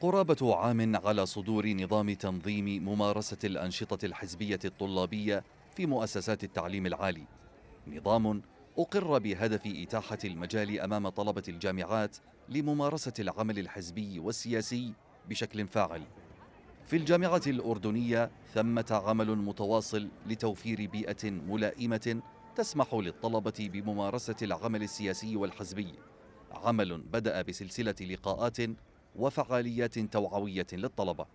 قرابة عام على صدور نظام تنظيم ممارسة الأنشطة الحزبية الطلابية في مؤسسات التعليم العالي نظام أقر بهدف إتاحة المجال أمام طلبة الجامعات لممارسة العمل الحزبي والسياسي بشكل فاعل في الجامعة الأردنية ثمة عمل متواصل لتوفير بيئة ملائمة تسمح للطلبة بممارسة العمل السياسي والحزبي عمل بدأ بسلسلة لقاءات وفعاليات توعوية للطلبة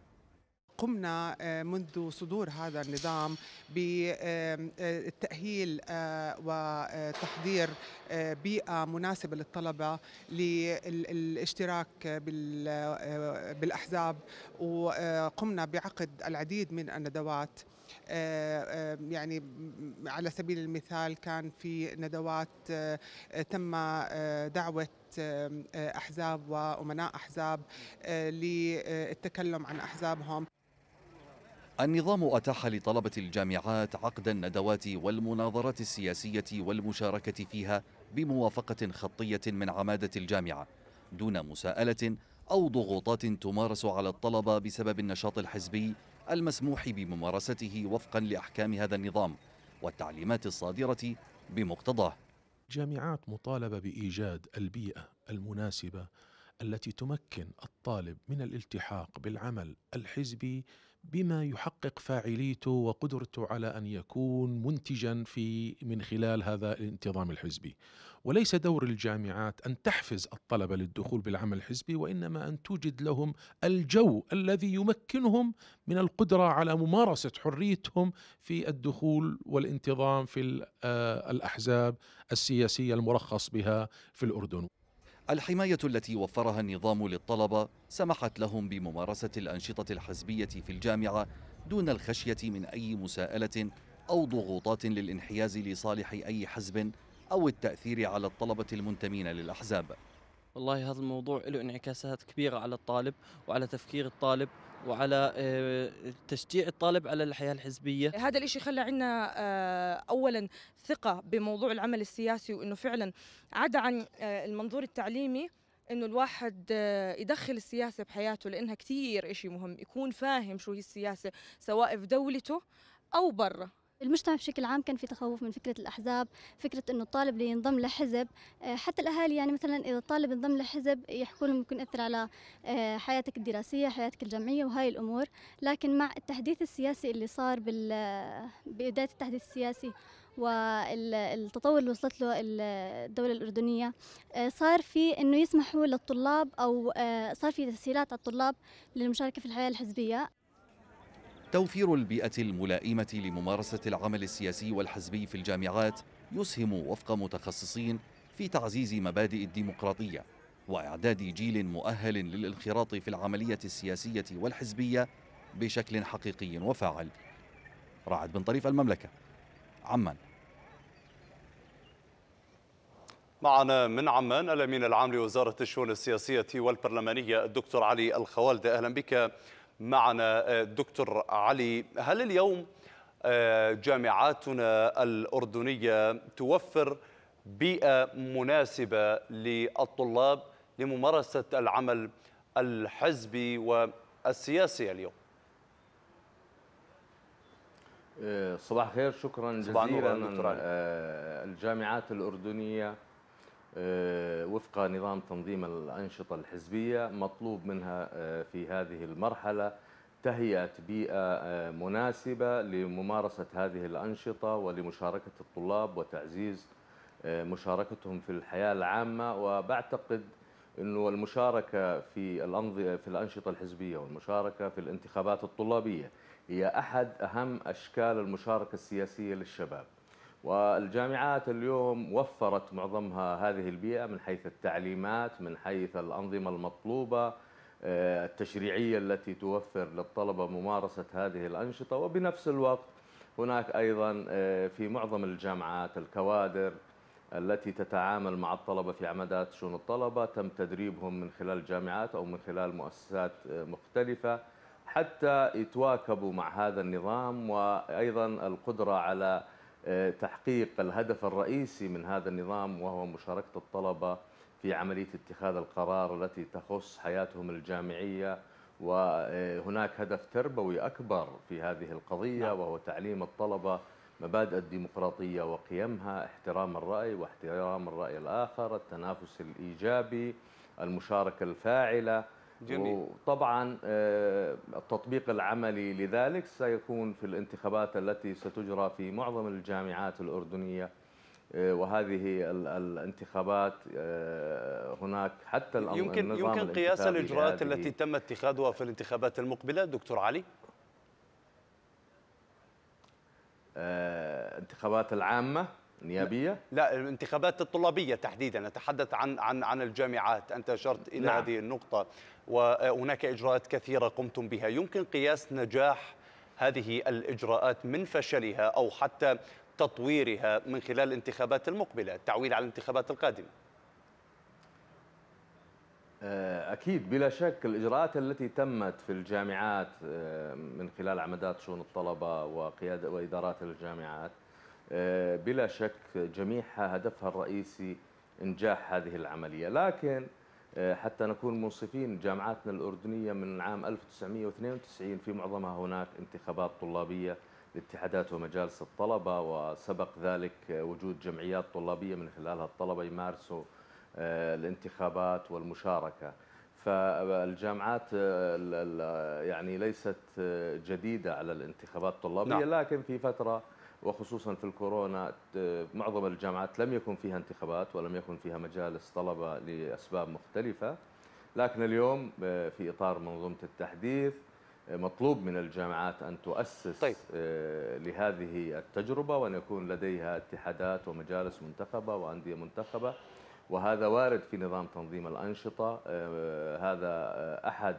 قمنا آه، منذ صدور هذا النظام بالتأهيل آه، آه، وتحضير بيئة مناسبة للطلبة للاشتراك بالأحزاب وقمنا بعقد العديد من الندوات يعني على سبيل المثال كان في ندوات تم دعوة آه، أحزاب وأمناء أحزاب آه، للتكلم عن أحزابهم النظام أتاح لطلبة الجامعات عقد الندوات والمناظرات السياسية والمشاركة فيها بموافقة خطية من عمادة الجامعة دون مساءلة أو ضغوطات تمارس على الطلبة بسبب النشاط الحزبي المسموح بممارسته وفقا لأحكام هذا النظام والتعليمات الصادرة بمقتضاه جامعات مطالبه بايجاد البيئه المناسبه التي تمكن الطالب من الالتحاق بالعمل الحزبي بما يحقق فاعليته وقدرته على ان يكون منتجا في من خلال هذا الانتظام الحزبي وليس دور الجامعات ان تحفز الطلبه للدخول بالعمل الحزبي وانما ان توجد لهم الجو الذي يمكنهم من القدره على ممارسه حريتهم في الدخول والانتظام في آه، الاحزاب السياسيه المرخص بها في الاردن الحماية التي وفرها النظام للطلبة سمحت لهم بممارسة الأنشطة الحزبية في الجامعة دون الخشية من أي مساءلة أو ضغوطات للانحياز لصالح أي حزب أو التأثير على الطلبة المنتمين للأحزاب والله هذا الموضوع له انعكاسات كبيرة على الطالب وعلى تفكير الطالب وعلى آه، تشجيع الطالب على الحياة الحزبية هذا الإشي خلى عنا آه، أولا ثقة بموضوع العمل السياسي وإنه فعلا عدا عن آه، المنظور التعليمي انه الواحد يدخل السياسه بحياته لانها كثير إشي مهم يكون فاهم شو هي السياسه سواء في دولته او برا المجتمع بشكل عام كان في تخوف من فكرة الأحزاب فكرة أنه الطالب اللي ينضم لحزب آه، حتى الأهالي يعني مثلا إذا الطالب انضم لحزب يحكوا لهم ممكن يأثر على آه، حياتك الدراسية حياتك الجامعية وهاي الأمور لكن مع التحديث السياسي اللي صار بال... آه، ببداية التحديث السياسي والتطور اللي وصلت له الدولة الأردنية صار في أنه يسمحوا للطلاب أو صار في تسهيلات على الطلاب للمشاركة في الحياة الحزبية توفير البيئة الملائمة لممارسة العمل السياسي والحزبي في الجامعات يسهم وفق متخصصين في تعزيز مبادئ الديمقراطية وإعداد جيل مؤهل للانخراط في العملية السياسية والحزبية بشكل حقيقي وفاعل رعد بن طريف المملكة عمان معنا من عمان الأمين العام لوزارة الشؤون السياسية والبرلمانية الدكتور علي الخوالدة أهلا بك معنا آه، دكتور علي هل اليوم آه، جامعاتنا الأردنية توفر بيئة مناسبة للطلاب لممارسة العمل الحزبي والسياسي اليوم آه، صباح الخير شكرا جزيلا الجامعات الأردنية آه، وفق نظام تنظيم الأنشطة الحزبية مطلوب منها آه، في هذه المرحلة تهيئة بيئة آه، مناسبة لممارسة هذه الأنشطة ولمشاركة الطلاب وتعزيز مشاركتهم في الحياة العامة وبعتقد أنه المشاركة في, في الأنشطة الحزبية والمشاركة في الانتخابات الطلابية هي أحد أهم أشكال المشاركة السياسية للشباب والجامعات اليوم وفرت معظمها هذه البيئة من حيث التعليمات من حيث الأنظمة المطلوبة آه، التشريعية التي توفر للطلبة ممارسة هذه الأنشطة وبنفس الوقت هناك أيضا آه، في معظم الجامعات الكوادر التي تتعامل مع الطلبة في عمدات شؤون الطلبة تم تدريبهم من خلال الجامعات أو من خلال مؤسسات آه، مختلفة حتى يتواكبوا مع هذا النظام وأيضا القدرة على تحقيق الهدف الرئيسي من هذا النظام وهو مشاركة الطلبة في عملية اتخاذ القرار التي تخص حياتهم الجامعية وهناك هدف تربوي أكبر في هذه القضية نعم. وهو تعليم الطلبة مبادئ الديمقراطية وقيمها احترام الرأي واحترام الرأي الآخر التنافس الإيجابي المشاركة الفاعلة جميل. وطبعا آه، التطبيق العملي لذلك سيكون في الانتخابات التي ستجرى في معظم الجامعات الأردنية آه، وهذه الانتخابات آه، هناك حتى يمكن يمكن قياس الاجراءات التي تم اتخاذها في الانتخابات المقبله دكتور علي انتخابات العامه نيابيه؟ لا الانتخابات الطلابيه تحديدا نتحدث عن عن عن الجامعات انت اشرت الى نعم. هذه النقطه وهناك اجراءات كثيره قمتم بها يمكن قياس نجاح هذه الاجراءات من فشلها او حتى تطويرها من خلال الانتخابات المقبله التعويل على الانتخابات القادمه آه، أكيد بلا شك الإجراءات التي تمت في الجامعات آه، من خلال عمدات شؤون الطلبة وقيادة وإدارات الجامعات آه، بلا شك جميعها هدفها الرئيسي إنجاح هذه العملية لكن آه، حتى نكون منصفين جامعاتنا الأردنية من عام 1992 في معظمها هناك انتخابات طلابية لاتحادات ومجالس الطلبة وسبق ذلك آه، وجود جمعيات طلابية من خلالها الطلبة يمارسوا الانتخابات والمشاركة فالجامعات يعني ليست جديدة على الانتخابات الطلابية نعم. لكن في فترة وخصوصا في الكورونا معظم الجامعات لم يكن فيها انتخابات ولم يكن فيها مجالس طلبة لأسباب مختلفة لكن اليوم آه، في إطار منظومة التحديث آه، مطلوب من الجامعات أن تؤسس طيب. آه، لهذه التجربة وأن يكون لديها اتحادات ومجالس منتخبة وأندية منتخبة وهذا وارد في نظام تنظيم الأنشطة هذا أحد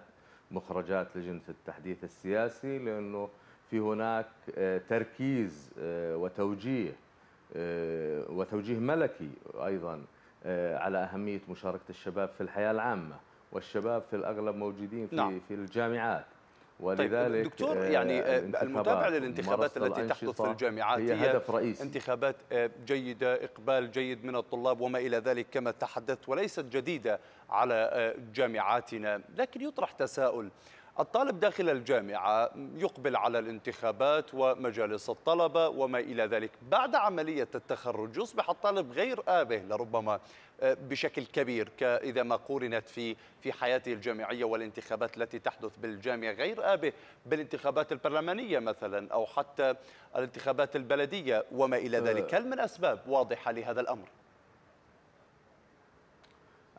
مخرجات لجنة التحديث السياسي لأنه في هناك آه، تركيز آه، وتوجيه آه، وتوجيه ملكي أيضا على أهمية مشاركة الشباب في الحياة العامة والشباب في الأغلب موجودين في, نعم. في الجامعات طيب، ولذلك طيب دكتور يعني المتابعه للانتخابات التي تحدث في الجامعات هي هدف رئيسي انتخابات جيده اقبال جيد من الطلاب وما الى ذلك كما تحدثت وليست جديده على جامعاتنا لكن يطرح تساؤل الطالب داخل الجامعة يقبل على الانتخابات ومجالس الطلبة وما إلى ذلك بعد عملية التخرج يصبح الطالب غير آبه لربما آه، بشكل كبير إذا ما قورنت في في حياته الجامعية والانتخابات التي تحدث بالجامعة غير آبه بالانتخابات البرلمانية مثلا أو حتى الانتخابات البلدية وما إلى آه. ذلك هل من أسباب واضحة لهذا الأمر؟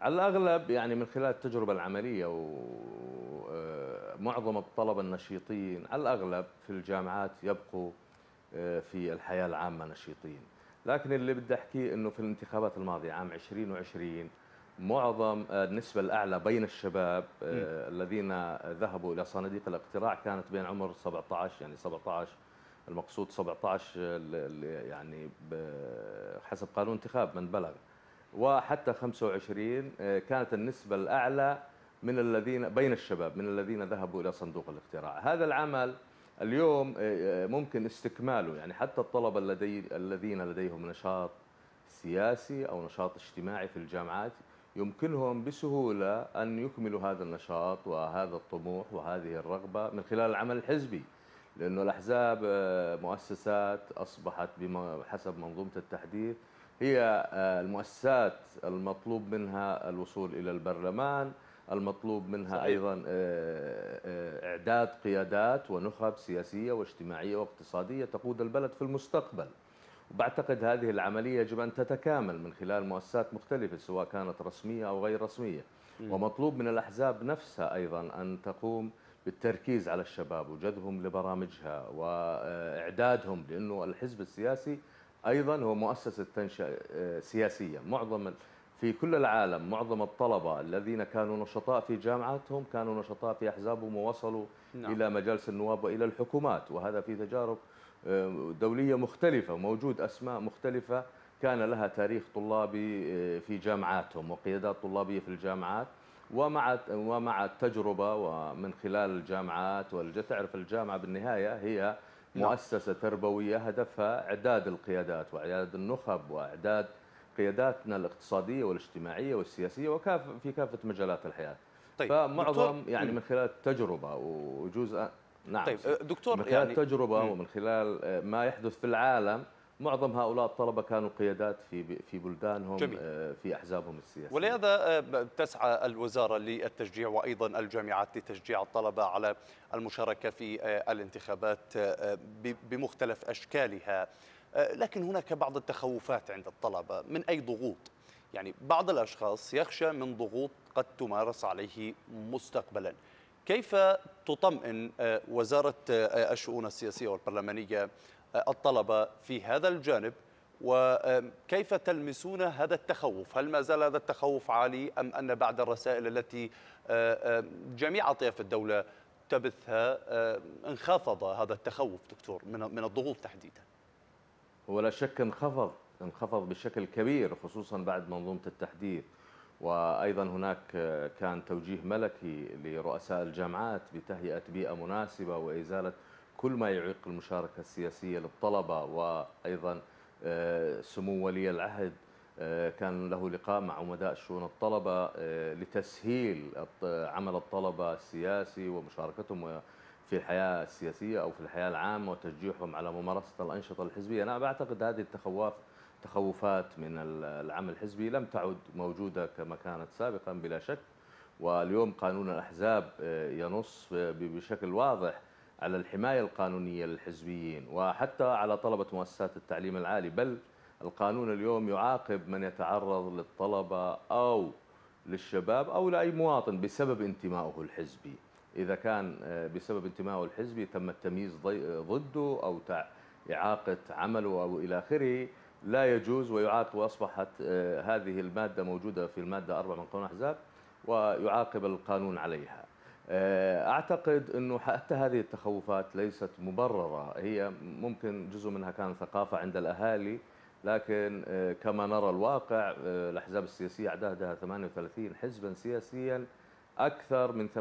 على الأغلب يعني من خلال التجربة العملية و آه، معظم الطلبة النشيطين على الأغلب في الجامعات يبقوا آه، في الحياة العامة نشيطين لكن اللي بدي أحكيه أنه في الانتخابات الماضية عام 2020 معظم آه، النسبة الأعلى بين الشباب آه، م. الذين ذهبوا إلى صناديق الاقتراع كانت بين عمر 17 يعني 17 المقصود 17 يعني حسب قانون انتخاب من بلغ وحتى 25 كانت النسبة الأعلى من الذين بين الشباب من الذين ذهبوا إلى صندوق الاقتراع هذا العمل اليوم آه، آه، ممكن استكماله يعني حتى الطلبة لدي الذين لديهم نشاط سياسي أو نشاط اجتماعي في الجامعات يمكنهم بسهولة أن يكملوا هذا النشاط وهذا الطموح وهذه الرغبة من خلال العمل الحزبي لأنه الأحزاب آه، مؤسسات أصبحت حسب منظومة التحديث هي المؤسسات المطلوب منها الوصول إلى البرلمان المطلوب منها صحيح. ايضا آه، آه، اعداد قيادات ونخب سياسيه واجتماعيه واقتصاديه تقود البلد في المستقبل. وبعتقد هذه العمليه يجب ان تتكامل من خلال مؤسسات مختلفه سواء كانت رسميه او غير رسميه. م. ومطلوب من الاحزاب نفسها ايضا ان تقوم بالتركيز على الشباب وجذبهم لبرامجها واعدادهم لانه الحزب السياسي ايضا هو مؤسسه تنشئه آه، سياسيه، معظم في كل العالم معظم الطلبة الذين كانوا نشطاء في جامعاتهم كانوا نشطاء في أحزابهم ووصلوا نعم. إلى مجالس النواب وإلى الحكومات وهذا في تجارب آه، دولية مختلفة موجود أسماء مختلفة كان لها تاريخ طلابي آه، في جامعاتهم وقيادات طلابية في الجامعات ومع ومع التجربة ومن خلال الجامعات تعرف الجامعة بالنهاية هي نعم. مؤسسة تربوية هدفها إعداد القيادات وإعداد النخب وإعداد قياداتنا الاقتصاديه والاجتماعيه والسياسيه وكاف في كافه مجالات الحياه طيب فمعظم يعني من خلال تجربة وجزء نعم طيب أه، دكتور من خلال يعني التجربه ومن خلال أه، ما يحدث في العالم معظم هؤلاء الطلبه كانوا قيادات في في بلدانهم جميل. أه، في احزابهم السياسيه ولهذا تسعى الوزاره للتشجيع وايضا الجامعات لتشجيع الطلبه على المشاركه في الانتخابات بمختلف اشكالها آه، لكن هناك بعض التخوفات عند الطلبة من أي ضغوط يعني بعض الأشخاص يخشى من ضغوط قد تمارس عليه مستقبلا كيف تطمئن آه، وزارة آه، الشؤون السياسية والبرلمانية الطلبة في هذا الجانب وكيف تلمسون هذا التخوف هل ما زال هذا التخوف عالي أم أن بعد الرسائل التي جميع أطياف الدولة تبثها انخفض هذا التخوف دكتور من الضغوط تحديداً هو لا شك انخفض انخفض بشكل كبير خصوصا بعد منظومة التحديث وأيضا هناك كان توجيه ملكي لرؤساء الجامعات بتهيئة بيئة مناسبة وإزالة كل ما يعيق المشاركة السياسية للطلبة وأيضا آه، سمو ولي العهد آه، كان له لقاء مع عمداء شؤون الطلبة آه، لتسهيل عمل الطلبة السياسي ومشاركتهم في الحياة السياسية أو في الحياة العامة وتشجيعهم على ممارسة الأنشطة الحزبية أنا أعتقد هذه التخوف تخوفات من العمل الحزبي لم تعد موجودة كما كانت سابقا بلا شك واليوم قانون الأحزاب آه، ينص بشكل واضح على الحماية القانونية للحزبيين وحتى على طلبة مؤسسات التعليم العالي بل القانون اليوم يعاقب من يتعرض للطلبة أو للشباب أو لأي مواطن بسبب انتمائه الحزبي إذا كان آه، بسبب انتمائه الحزبي تم التمييز آه، ضده أو إعاقة عمله أو إلى آخره لا يجوز ويعاقب وأصبحت آه، هذه المادة موجودة في المادة 4 من قانون الأحزاب ويعاقب القانون عليها أعتقد أنه حتى هذه التخوفات ليست مبررة هي ممكن جزء منها كان ثقافة عند الأهالي لكن كما نرى الواقع الأحزاب السياسية عددها 38 حزبا سياسيا أكثر من 38%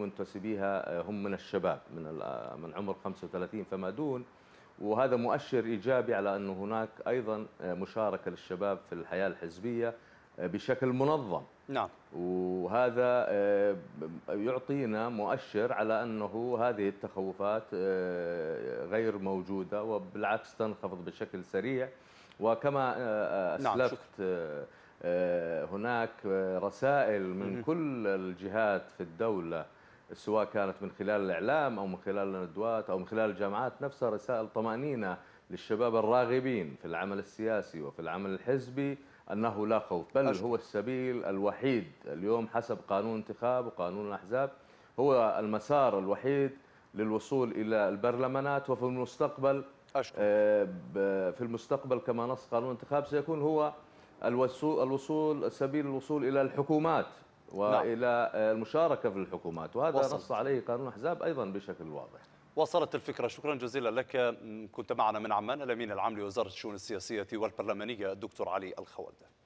منتسبيها آه، هم من الشباب من آه، من عمر 35 فما دون وهذا مؤشر إيجابي على انه هناك أيضا آه، مشاركة للشباب في الحياة الحزبية بشكل منظم نعم وهذا يعطينا مؤشر على أنه هذه التخوفات غير موجودة وبالعكس تنخفض بشكل سريع وكما نعم، أسلفت نعم آه، هناك آه، رسائل من كل الجهات في الدولة سواء كانت من خلال الإعلام أو من خلال الندوات أو من خلال الجامعات نفسها رسائل طمأنينة للشباب الراغبين في العمل السياسي وفي العمل الحزبي أنه لا خوف بل أشكر. هو السبيل الوحيد اليوم حسب قانون انتخاب وقانون الأحزاب هو المسار الوحيد للوصول إلى البرلمانات وفي المستقبل أشكر. آه، في المستقبل كما نص قانون الانتخاب سيكون هو الوصول, الوصول سبيل الوصول إلى الحكومات نعم. والى نعم. المشاركه في الحكومات وهذا نص عليه قانون الاحزاب ايضا بشكل واضح وصلت الفكره شكرا جزيلا لك كنت معنا من عمان الامين العام لوزاره الشؤون السياسيه والبرلمانيه الدكتور علي الخولده